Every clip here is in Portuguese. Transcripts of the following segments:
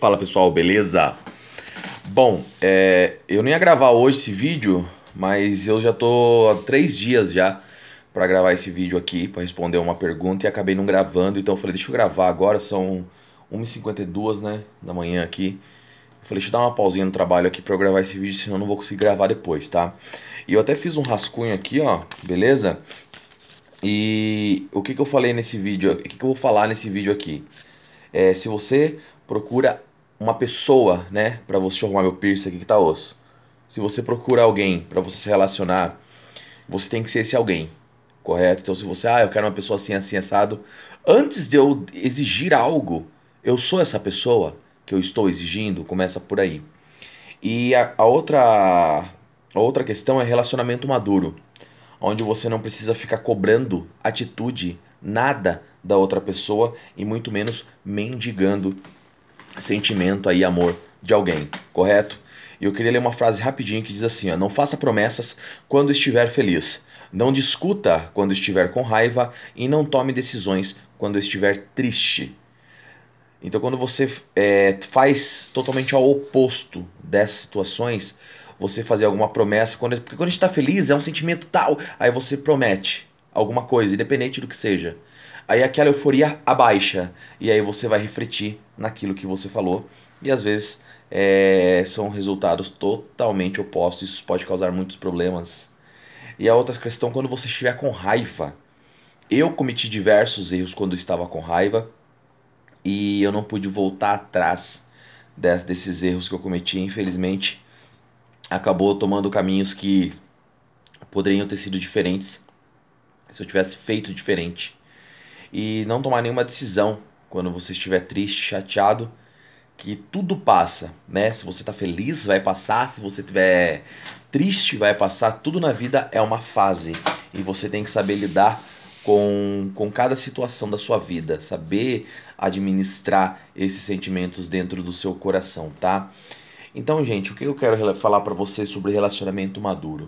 Fala pessoal, beleza? Bom, é, eu não ia gravar hoje esse vídeo, mas eu já tô há três dias já para gravar esse vídeo aqui, para responder uma pergunta e acabei não gravando, então eu falei, deixa eu gravar agora, são 1h52 né, da manhã aqui. Eu falei, deixa eu dar uma pausinha no trabalho aqui para eu gravar esse vídeo, senão eu não vou conseguir gravar depois, tá? E eu até fiz um rascunho aqui, ó, beleza? E o que, que eu falei nesse vídeo, o que, que eu vou falar nesse vídeo aqui? É, se você procura uma pessoa, né? Pra você arrumar meu piercing aqui que tá osso. Se você procura alguém para você se relacionar, você tem que ser esse alguém, correto? Então se você, ah, eu quero uma pessoa assim, assim, assado. Antes de eu exigir algo, eu sou essa pessoa que eu estou exigindo, começa por aí. E a, a outra a outra questão é relacionamento maduro, onde você não precisa ficar cobrando atitude, nada da outra pessoa e muito menos mendigando sentimento aí, amor de alguém, correto? E eu queria ler uma frase rapidinho que diz assim: ó, Não faça promessas quando estiver feliz. Não discuta quando estiver com raiva e não tome decisões quando estiver triste. Então, quando você é, faz totalmente ao oposto dessas situações, você fazer alguma promessa, quando, porque quando a gente está feliz é um sentimento tal, aí você promete alguma coisa, independente do que seja. Aí aquela euforia abaixa e aí você vai refletir naquilo que você falou e às vezes é, são resultados totalmente opostos. Isso pode causar muitos problemas. E a outra questão, quando você estiver com raiva. Eu cometi diversos erros quando estava com raiva e eu não pude voltar atrás desses erros que eu cometi. Infelizmente, acabou tomando caminhos que poderiam ter sido diferentes se eu tivesse feito diferente e não tomar nenhuma decisão quando você estiver triste, chateado, que tudo passa, né? Se você está feliz, vai passar, se você estiver triste, vai passar, tudo na vida é uma fase e você tem que saber lidar com, com cada situação da sua vida, saber administrar esses sentimentos dentro do seu coração, tá? Então, gente, o que eu quero falar para vocês sobre relacionamento maduro?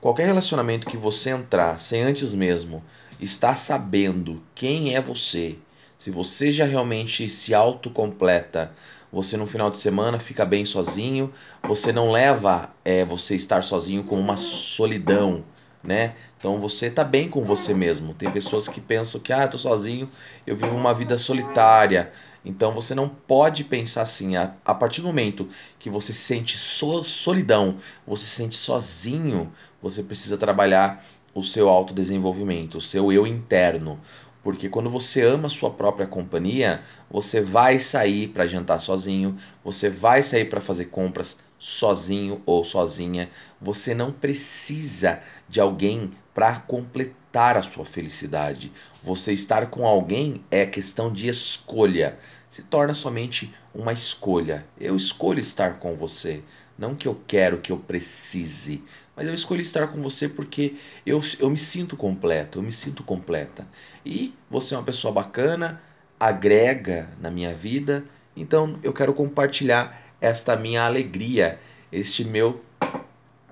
Qualquer relacionamento que você entrar, sem antes mesmo está sabendo quem é você, se você já realmente se autocompleta, você no final de semana fica bem sozinho, você não leva é, você estar sozinho como uma solidão, né? Então você está bem com você mesmo. Tem pessoas que pensam que, ah, tô sozinho, eu vivo uma vida solitária. Então você não pode pensar assim. A, a partir do momento que você sente so, solidão, você se sente sozinho, você precisa trabalhar o seu autodesenvolvimento, o seu eu interno. Porque quando você ama a sua própria companhia, você vai sair para jantar sozinho, você vai sair para fazer compras sozinho ou sozinha. Você não precisa de alguém para completar a sua felicidade. Você estar com alguém é questão de escolha. Se torna somente uma escolha. Eu escolho estar com você, não que eu quero, que eu precise mas eu escolhi estar com você porque eu, eu me sinto completo, eu me sinto completa. E você é uma pessoa bacana, agrega na minha vida, então eu quero compartilhar esta minha alegria, este meu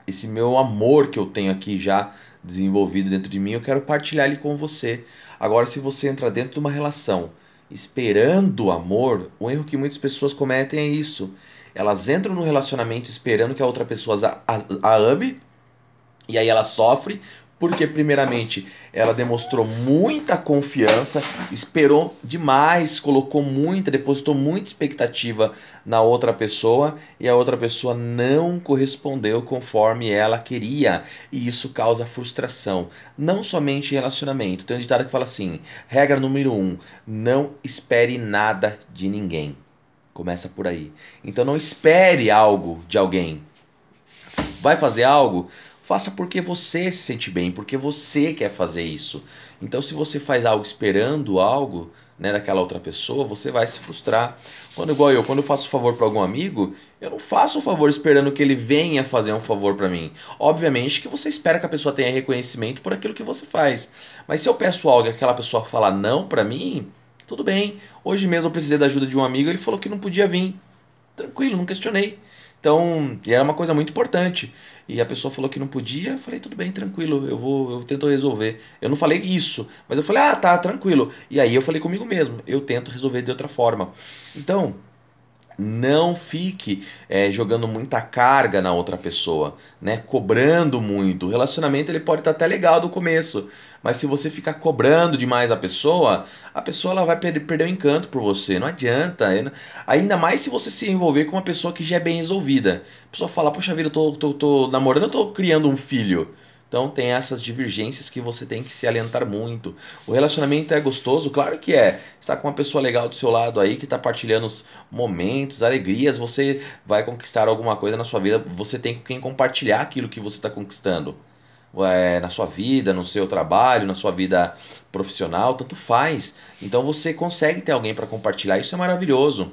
esse meu amor que eu tenho aqui já desenvolvido dentro de mim, eu quero partilhar ele com você. Agora, se você entrar dentro de uma relação esperando amor, o erro que muitas pessoas cometem é isso. Elas entram no relacionamento esperando que a outra pessoa a, a, a ame e aí ela sofre porque primeiramente ela demonstrou muita confiança, esperou demais, colocou muita, depositou muita expectativa na outra pessoa e a outra pessoa não correspondeu conforme ela queria, e isso causa frustração, não somente em relacionamento. Tem um ditado que fala assim: regra número um, não espere nada de ninguém. Começa por aí. Então não espere algo de alguém. Vai fazer algo? Faça porque você se sente bem, porque você quer fazer isso. Então, se você faz algo esperando algo né, daquela outra pessoa, você vai se frustrar. Quando igual eu, quando eu faço um favor para algum amigo, eu não faço um favor esperando que ele venha fazer um favor para mim. Obviamente que você espera que a pessoa tenha reconhecimento por aquilo que você faz. Mas se eu peço algo e aquela pessoa fala não para mim, tudo bem. Hoje mesmo eu precisei da ajuda de um amigo, ele falou que não podia vir. Tranquilo, não questionei. Então, e era uma coisa muito importante. E a pessoa falou que não podia, eu falei, tudo bem, tranquilo, eu vou, eu tento resolver. Eu não falei isso, mas eu falei, ah, tá, tranquilo. E aí eu falei comigo mesmo, eu tento resolver de outra forma. Então, não fique é, jogando muita carga na outra pessoa, né? Cobrando muito. O relacionamento ele pode estar até legal do começo, mas se você ficar cobrando demais a pessoa, a pessoa ela vai perder, perder o encanto por você. Não adianta. Ainda mais se você se envolver com uma pessoa que já é bem resolvida. A pessoa fala, poxa vida, eu tô, tô, tô namorando, eu tô criando um filho. Então tem essas divergências que você tem que se alentar muito. O relacionamento é gostoso, claro que é. Está com uma pessoa legal do seu lado aí que está partilhando os momentos, alegrias, você vai conquistar alguma coisa na sua vida, você tem com quem compartilhar aquilo que você está conquistando é, na sua vida, no seu trabalho, na sua vida profissional, tanto faz. Então você consegue ter alguém para compartilhar, isso é maravilhoso.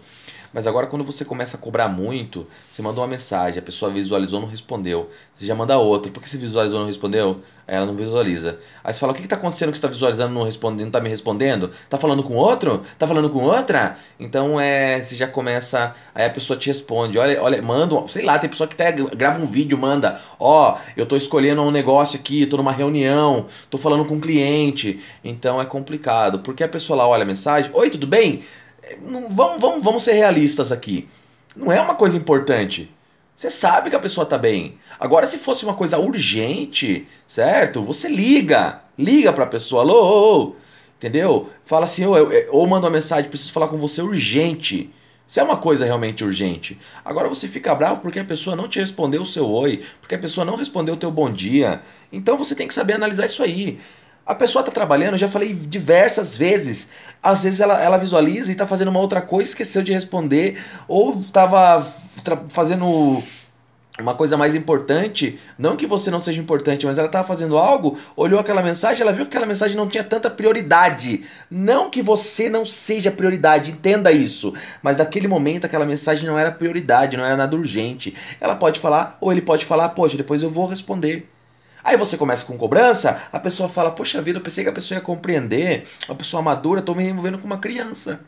Mas agora quando você começa a cobrar muito, você mandou uma mensagem, a pessoa visualizou, não respondeu. Você já manda outra, por que você visualizou, não respondeu? Aí ela não visualiza. Aí você fala, o que está acontecendo que você está visualizando, não respondendo, não está me respondendo? está falando com outro? está falando com outra? Então é, você já começa, aí a pessoa te responde, olha, olha, manda, sei lá, tem pessoa que até grava um vídeo, manda, ó, oh, eu estou escolhendo um negócio aqui, estou numa reunião, estou falando com um cliente. Então é complicado, porque a pessoa lá olha a mensagem, oi, tudo bem? Não, vamos, vamos, vamos ser realistas aqui. Não é uma coisa importante. Você sabe que a pessoa tá bem. Agora, se fosse uma coisa urgente, certo? Você liga. Liga pra pessoa. Alô, ô, ô. entendeu? Fala assim, ou, ou manda uma mensagem, preciso falar com você urgente. Se é uma coisa realmente urgente. Agora você fica bravo porque a pessoa não te respondeu o seu oi, porque a pessoa não respondeu o teu bom dia. Então você tem que saber analisar isso aí. A pessoa está trabalhando, já falei diversas vezes. Às vezes ela, ela visualiza e está fazendo uma outra coisa, esqueceu de responder, ou estava fazendo uma coisa mais importante. Não que você não seja importante, mas ela estava fazendo algo, olhou aquela mensagem, ela viu que aquela mensagem não tinha tanta prioridade. Não que você não seja prioridade, entenda isso. Mas naquele momento aquela mensagem não era prioridade, não era nada urgente. Ela pode falar, ou ele pode falar, poxa, depois eu vou responder. Aí você começa com cobrança, a pessoa fala: Poxa vida, eu pensei que a pessoa ia compreender, uma pessoa madura, estou me envolvendo com uma criança,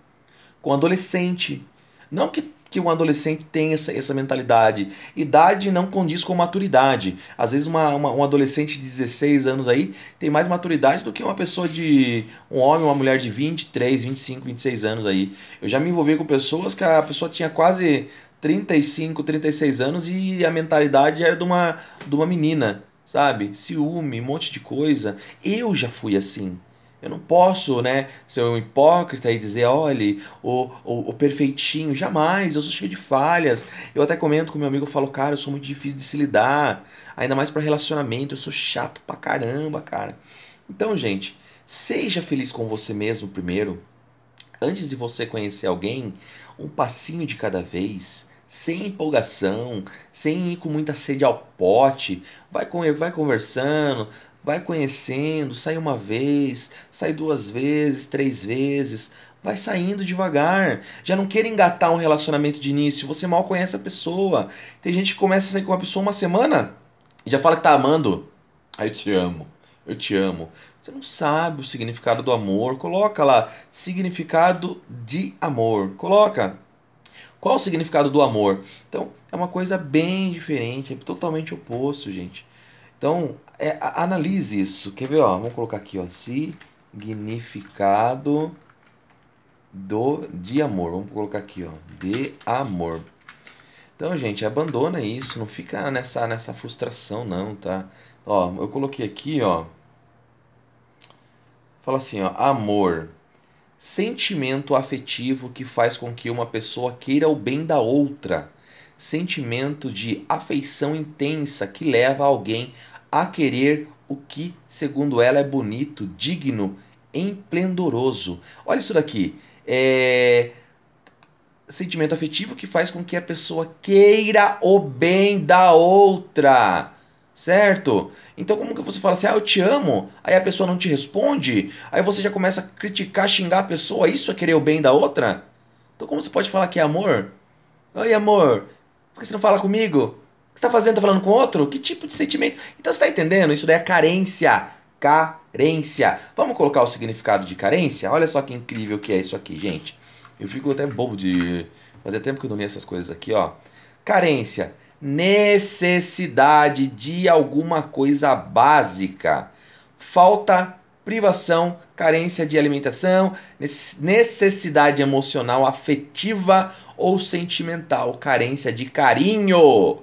com um adolescente. Não que, que um adolescente tenha essa, essa mentalidade. Idade não condiz com maturidade. Às vezes, uma, uma, um adolescente de 16 anos aí tem mais maturidade do que uma pessoa de. um homem, uma mulher de 23, 25, 26 anos aí. Eu já me envolvi com pessoas que a pessoa tinha quase 35, 36 anos e a mentalidade era de uma, de uma menina sabe? Ciúme, um monte de coisa. Eu já fui assim. Eu não posso, né, ser um hipócrita e dizer, olhe, o, o, o, perfeitinho, jamais, eu sou cheio de falhas. Eu até comento com meu amigo, eu falo, cara, eu sou muito difícil de se lidar, ainda mais para relacionamento, eu sou chato pra caramba, cara. Então, gente, seja feliz com você mesmo primeiro. Antes de você conhecer alguém, um passinho de cada vez, sem empolgação, sem ir com muita sede ao pote. Vai com ele, vai conversando, vai conhecendo, sai uma vez, sai duas vezes, três vezes, vai saindo devagar. Já não queira engatar um relacionamento de início, você mal conhece a pessoa. Tem gente que começa a sair com uma pessoa uma semana e já fala que tá amando. Aí eu te amo. Eu te amo. Você não sabe o significado do amor. Coloca lá significado de amor. Coloca qual o significado do amor? Então, é uma coisa bem diferente, é totalmente oposto, gente. Então, é, analise isso. Quer ver? Ó, vamos colocar aqui, ó, significado do de amor. Vamos colocar aqui, ó, de amor. Então, gente, abandona isso, não fica nessa nessa frustração não, tá? Ó, eu coloquei aqui, ó. Fala assim, ó, amor Sentimento afetivo que faz com que uma pessoa queira o bem da outra. Sentimento de afeição intensa que leva alguém a querer o que, segundo ela, é bonito, digno, emplendoroso. Olha isso daqui. É... Sentimento afetivo que faz com que a pessoa queira o bem da outra certo? Então como que você fala assim, ah, eu te amo, aí a pessoa não te responde, aí você já começa a criticar, xingar a pessoa, isso é querer o bem da outra? Então como você pode falar que é amor? Oi amor, por que você não fala comigo? O que você tá fazendo, tá falando com outro? Que tipo de sentimento? Então você tá entendendo? Isso daí é carência, carência. Vamos colocar o significado de carência? Olha só que incrível que é isso aqui, gente. Eu fico até bobo de... Fazia tempo que eu não li essas coisas aqui, ó. Carência necessidade de alguma coisa básica. Falta, privação, carência de alimentação, necessidade emocional, afetiva ou sentimental, carência de carinho.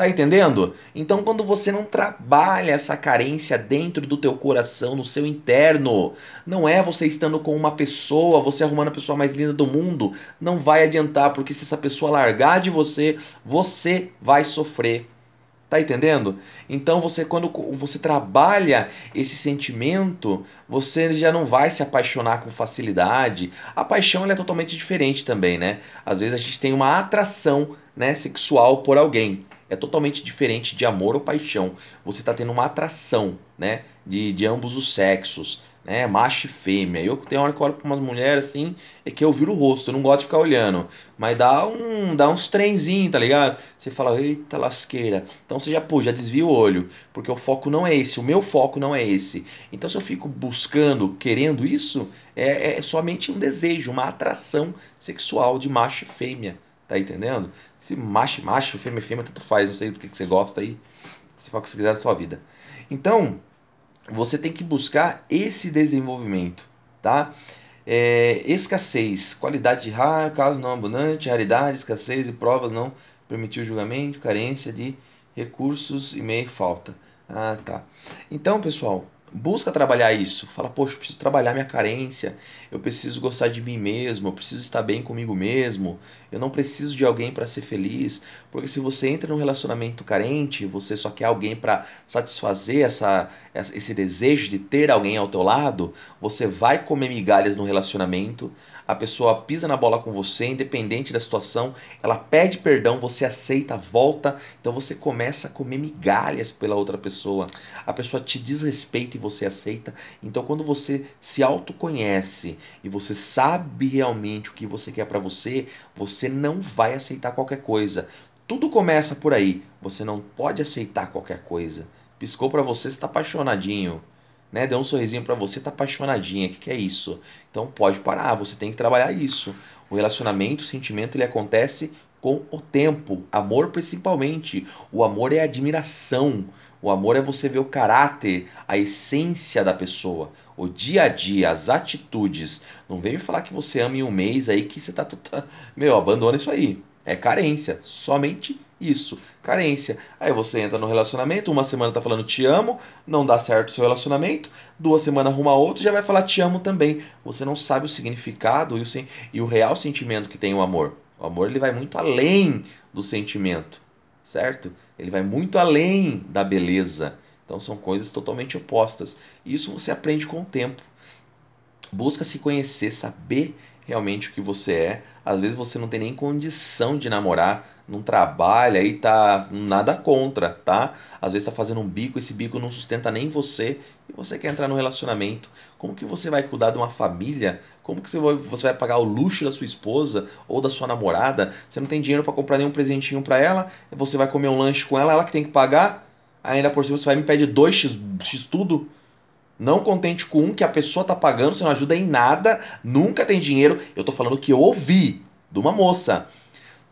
Tá entendendo? Então quando você não trabalha essa carência dentro do teu coração, no seu interno, não é você estando com uma pessoa, você arrumando a pessoa mais linda do mundo, não vai adiantar, porque se essa pessoa largar de você, você vai sofrer. Tá entendendo? Então você quando você trabalha esse sentimento, você já não vai se apaixonar com facilidade. A paixão é totalmente diferente também, né? Às vezes a gente tem uma atração, né, sexual por alguém é totalmente diferente de amor ou paixão. Você está tendo uma atração, né? De, de ambos os sexos, né? Macho e fêmea. Eu tenho hora que eu olho para umas mulheres assim, é que eu viro o rosto, eu não gosto de ficar olhando. Mas dá um, dá uns trenzinhos, tá ligado? Você fala, eita lasqueira. Então você já, pô, já desvia o olho, porque o foco não é esse, o meu foco não é esse. Então se eu fico buscando, querendo isso, é, é somente um desejo, uma atração sexual de macho e fêmea, tá entendendo? Se macho, macho, fêmea, fêmea, tanto faz, não sei do que, que você gosta aí. Você faz o que você quiser da sua vida. Então, você tem que buscar esse desenvolvimento, tá? É, escassez, qualidade de raro, caso não abundante, raridade, escassez e provas não permitiu julgamento, carência de recursos e meio falta. Ah, tá. Então, pessoal, busca trabalhar isso. Fala, poxa, eu preciso trabalhar minha carência, eu preciso gostar de mim mesmo, eu preciso estar bem comigo mesmo, eu não preciso de alguém para ser feliz. Porque se você entra num relacionamento carente, você só quer alguém para satisfazer essa, esse desejo de ter alguém ao teu lado, você vai comer migalhas no relacionamento, a pessoa pisa na bola com você, independente da situação, ela pede perdão, você aceita, volta, então você começa a comer migalhas pela outra pessoa. A pessoa te desrespeita e você aceita. Então quando você se autoconhece e você sabe realmente o que você quer para você, você não vai aceitar qualquer coisa. Tudo começa por aí. Você não pode aceitar qualquer coisa. Piscou para você, está apaixonadinho né? Deu um sorrisinho para você, tá apaixonadinha, o que, que é isso? Então pode parar, você tem que trabalhar isso. O relacionamento, o sentimento, ele acontece com o tempo. Amor principalmente. O amor é admiração. O amor é você ver o caráter, a essência da pessoa, o dia a dia, as atitudes. Não vem me falar que você ama em um mês aí que você tá. Meu, abandona isso aí. É carência. Somente isso, carência. Aí você entra no relacionamento, uma semana tá falando te amo, não dá certo o seu relacionamento, duas semanas arruma outro já vai falar te amo também. Você não sabe o significado e o, sen e o real sentimento que tem o amor. O amor ele vai muito além do sentimento, certo? Ele vai muito além da beleza. Então são coisas totalmente opostas. Isso você aprende com o tempo. Busca se conhecer, saber realmente o que você é. Às vezes você não tem nem condição de namorar, não trabalha e tá nada contra, tá? Às vezes tá fazendo um bico, esse bico não sustenta nem você e você quer entrar no relacionamento. Como que você vai cuidar de uma família? Como que você vai, você vai pagar o luxo da sua esposa ou da sua namorada? Você não tem dinheiro para comprar nenhum presentinho para ela, você vai comer um lanche com ela, ela que tem que pagar, ainda por cima você vai me pedir dois x, x tudo? Não contente com um que a pessoa tá pagando, você não ajuda em nada, nunca tem dinheiro. Eu tô falando que eu ouvi de uma moça.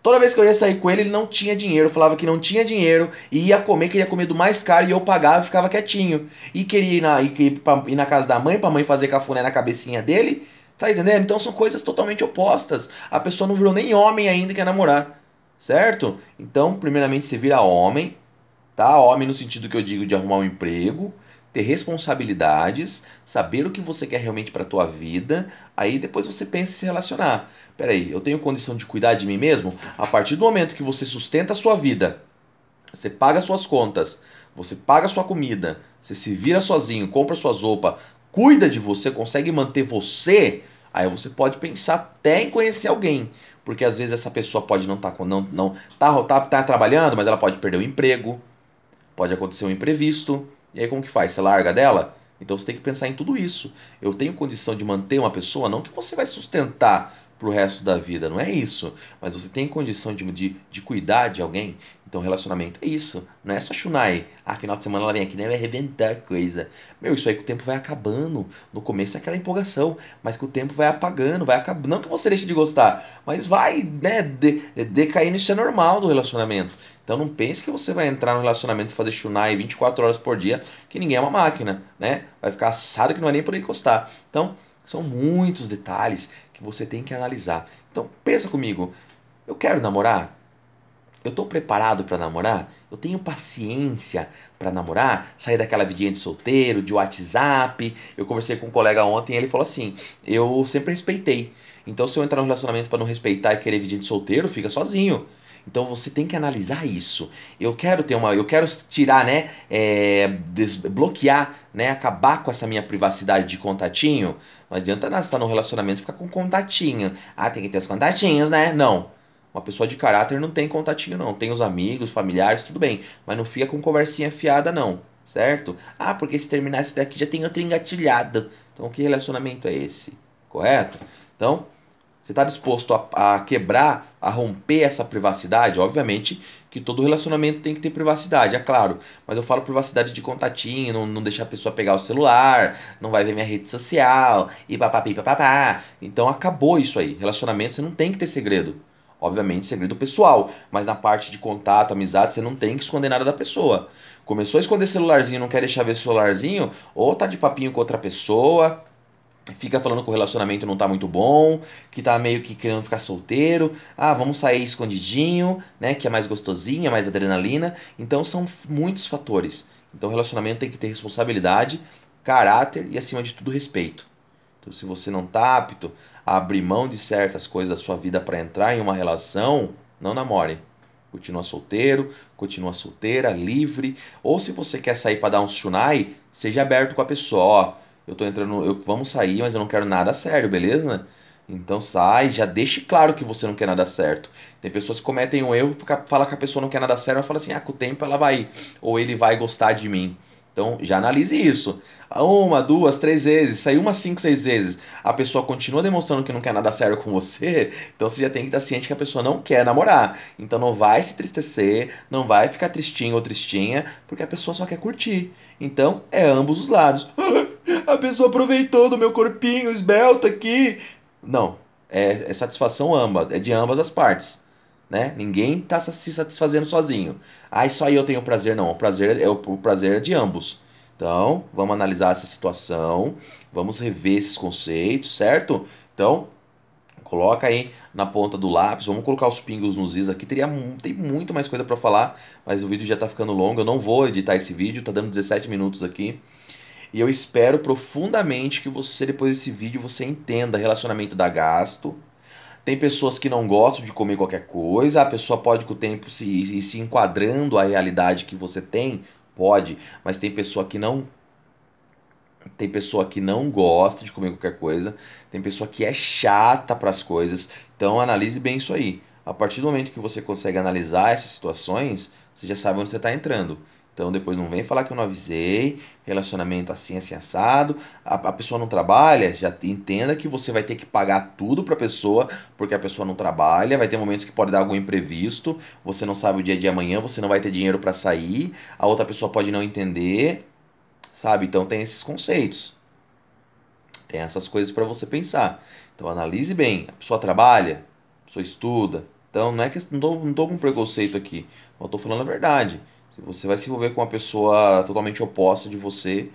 Toda vez que eu ia sair com ele, ele não tinha dinheiro, falava que não tinha dinheiro e ia comer, queria comer do mais caro e eu pagava e ficava quietinho. E queria ir na, ir pra, ir na casa da mãe, pra mãe fazer cafuné na cabecinha dele. Tá entendendo? Então são coisas totalmente opostas. A pessoa não virou nem homem ainda quer namorar. Certo? Então, primeiramente, você vira homem, tá? Homem no sentido que eu digo de arrumar um emprego ter responsabilidades, saber o que você quer realmente para a tua vida, aí depois você pensa em se relacionar. Peraí, eu tenho condição de cuidar de mim mesmo? A partir do momento que você sustenta a sua vida, você paga suas contas, você paga sua comida, você se vira sozinho, compra suas roupas, cuida de você, consegue manter você, aí você pode pensar até em conhecer alguém. Porque às vezes essa pessoa pode não estar tá, não, não, tá, tá, tá trabalhando, mas ela pode perder o emprego, pode acontecer um imprevisto, e aí como que faz? Você larga dela? Então você tem que pensar em tudo isso. Eu tenho condição de manter uma pessoa, não que você vai sustentar para o resto da vida, não é isso. Mas você tem condição de, de, de, cuidar de alguém, então, relacionamento é isso. Não é só Shunai. Ah, final de semana ela vem aqui, né? Vai reventar coisa. Meu, isso aí que o tempo vai acabando. No começo é aquela empolgação, mas que o tempo vai apagando, vai acabando. Não que você deixe de gostar, mas vai, né? De, Isso é normal do relacionamento. Então, não pense que você vai entrar no relacionamento e fazer Shunai 24 horas por dia, que ninguém é uma máquina, né? Vai ficar assado que não vai é nem poder encostar. Então, são muitos detalhes que você tem que analisar. Então, pensa comigo. Eu quero namorar? Eu tô preparado para namorar? Eu tenho paciência para namorar? Sair daquela vidinha de solteiro, de WhatsApp. Eu conversei com um colega ontem e ele falou assim: "Eu sempre respeitei. Então se eu entrar num relacionamento para não respeitar e querer vidinha de solteiro, fica sozinho." Então você tem que analisar isso. Eu quero ter uma, eu quero tirar, né, é, desbloquear, né, acabar com essa minha privacidade de contatinho. Não adianta nada tá num relacionamento e ficar com contatinho. Ah, tem que ter os contatinhos, né? Não. Uma pessoa de caráter não tem contatinho, não. Tem os amigos, familiares, tudo bem. Mas não fica com conversinha fiada, não. Certo? Ah, porque se terminar esse daqui já tem outro engatilhado. Então, que relacionamento é esse? Correto? Então, você está disposto a, a, quebrar, a romper essa privacidade? Obviamente que todo relacionamento tem que ter privacidade, é claro. Mas eu falo privacidade de contatinho, não, não deixar a pessoa pegar o celular, não vai ver minha rede social, e papapi papapá. Então acabou isso aí. Relacionamento você não tem que ter segredo. Obviamente, segredo pessoal, mas na parte de contato, amizade, você não tem que esconder nada da pessoa. Começou a esconder celularzinho, não quer deixar ver celularzinho, ou tá de papinho com outra pessoa, fica falando que o relacionamento não tá muito bom, que tá meio que querendo ficar solteiro, ah, vamos sair escondidinho, né, que é mais gostosinha, é mais adrenalina. Então são muitos fatores. Então o relacionamento tem que ter responsabilidade, caráter e acima de tudo respeito. Então se você não tá apto abrir mão de certas coisas da sua vida para entrar em uma relação, não namore. Continua solteiro, continua solteira, livre. Ou se você quer sair para dar um shunai, seja aberto com a pessoa. Ó, eu tô entrando, eu, vamos sair, mas eu não quero nada sério, beleza? Então sai, já deixe claro que você não quer nada certo. Tem pessoas que cometem um erro, fala que a pessoa não quer nada sério, mas fala assim, ah, com o tempo ela vai, ou ele vai gostar de mim. Então já analise isso. Uma, duas, três vezes, saiu umas cinco, seis vezes, a pessoa continua demonstrando que não quer nada sério com você, então você já tem que estar ciente que a pessoa não quer namorar. Então não vai se tristecer, não vai ficar tristinho ou tristinha, porque a pessoa só quer curtir. Então é ambos os lados. a pessoa aproveitou do meu corpinho esbelto aqui. Não, é, é satisfação ambas, é de ambas as partes né? Ninguém está se satisfazendo sozinho. Ah, só eu tenho prazer, não. O prazer é o, o prazer é de ambos. Então, vamos analisar essa situação, vamos rever esses conceitos, certo? Então, coloca aí na ponta do lápis, vamos colocar os pingos nos is aqui, teria tem muito mais coisa para falar, mas o vídeo já está ficando longo, eu não vou editar esse vídeo, tá dando 17 minutos aqui. E eu espero profundamente que você depois desse vídeo você entenda relacionamento da gasto, tem pessoas que não gostam de comer qualquer coisa, a pessoa pode com o tempo se, se enquadrando à realidade que você tem, pode, mas tem pessoa que não tem pessoa que não gosta de comer qualquer coisa, tem pessoa que é chata para as coisas. Então analise bem isso aí. A partir do momento que você consegue analisar essas situações, você já sabe onde você está entrando. Então depois não vem falar que eu não avisei, relacionamento assim, assim, assado. A, a pessoa não trabalha, já entenda que você vai ter que pagar tudo para a pessoa, porque a pessoa não trabalha, vai ter momentos que pode dar algum imprevisto, você não sabe o dia de amanhã, você não vai ter dinheiro para sair, a outra pessoa pode não entender, sabe? Então tem esses conceitos. Tem essas coisas para você pensar. Então analise bem, a pessoa trabalha, a pessoa estuda. Então não é que não tô, não tô com preconceito aqui, eu tô falando a verdade. Você vai se envolver com uma pessoa totalmente oposta de você.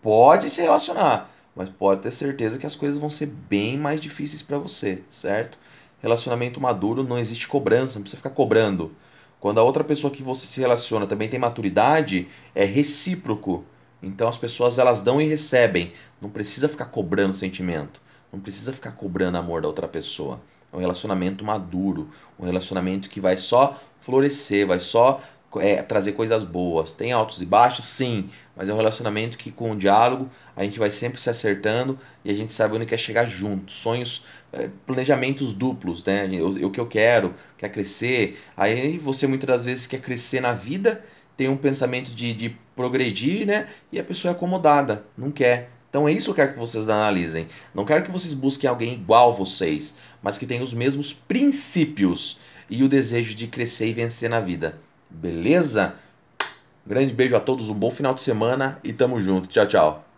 Pode se relacionar, mas pode ter certeza que as coisas vão ser bem mais difíceis para você, certo? Relacionamento maduro não existe cobrança, não precisa ficar cobrando. Quando a outra pessoa que você se relaciona também tem maturidade, é recíproco. Então as pessoas elas dão e recebem. Não precisa ficar cobrando sentimento. Não precisa ficar cobrando amor da outra pessoa. É um relacionamento maduro, um relacionamento que vai só florescer, vai só é, trazer coisas boas. Tem altos e baixos? Sim, mas é um relacionamento que com o diálogo a gente vai sempre se acertando e a gente sabe onde quer chegar junto. Sonhos, é, planejamentos duplos, né? O, o que eu quero, quer crescer. Aí você muitas das vezes quer crescer na vida, tem um pensamento de, de progredir, né? E a pessoa é acomodada, não quer. Então é isso que eu quero que vocês analisem. Não quero que vocês busquem alguém igual vocês, mas que tenha os mesmos princípios e o desejo de crescer e vencer na vida. Beleza? Grande beijo a todos, um bom final de semana e tamo junto. Tchau, tchau.